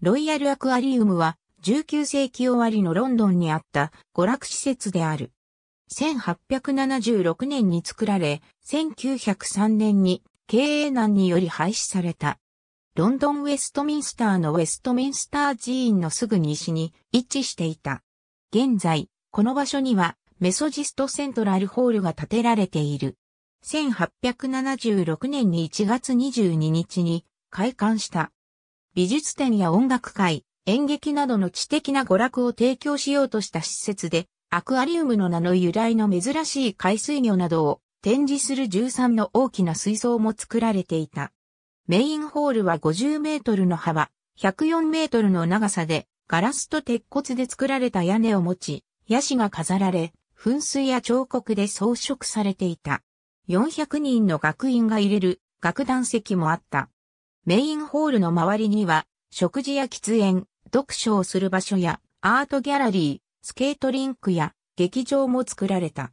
ロイヤルアクアリウムは19世紀終わりのロンドンにあった娯楽施設である。1876年に作られ、1903年に経営難により廃止された。ロンドンウェストミンスターのウェストミンスター寺院のすぐ西に位置していた。現在、この場所にはメソジストセントラルホールが建てられている。1876年に1月22日に開館した。美術展や音楽会、演劇などの知的な娯楽を提供しようとした施設で、アクアリウムの名の由来の珍しい海水魚などを展示する13の大きな水槽も作られていた。メインホールは50メートルの幅、104メートルの長さで、ガラスと鉄骨で作られた屋根を持ち、ヤシが飾られ、噴水や彫刻で装飾されていた。400人の学員が入れる楽団席もあった。メインホールの周りには、食事や喫煙、読書をする場所や、アートギャラリー、スケートリンクや、劇場も作られた。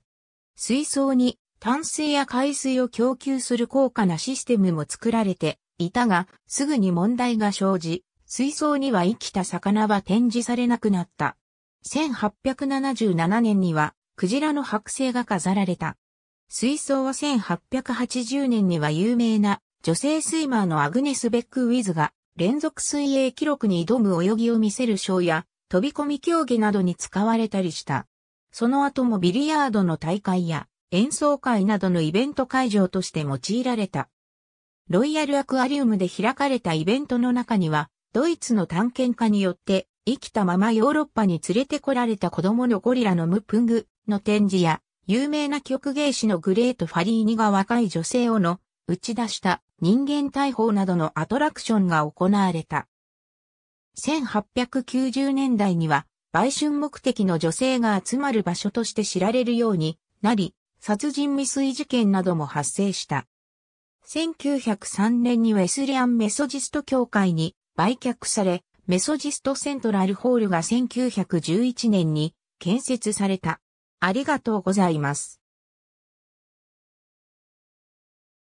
水槽に淡水や海水を供給する高価なシステムも作られていたが、すぐに問題が生じ、水槽には生きた魚は展示されなくなった。1877年には、クジラの剥製が飾られた。水槽は1880年には有名な女性スイマーのアグネス・ベック・ウィズが連続水泳記録に挑む泳ぎを見せるショーや飛び込み競技などに使われたりした。その後もビリヤードの大会や演奏会などのイベント会場として用いられた。ロイヤルアクアリウムで開かれたイベントの中には、ドイツの探検家によって生きたままヨーロッパに連れてこられた子供のゴリラのムプングの展示や、有名な曲芸師のグレート・ファリーニが若い女性をの打ち出した人間大砲などのアトラクションが行われた。1890年代には売春目的の女性が集まる場所として知られるようになり、殺人未遂事件なども発生した。1903年にウェスリアンメソジスト協会に売却され、メソジストセントラルホールが1911年に建設された。ありがとうございます。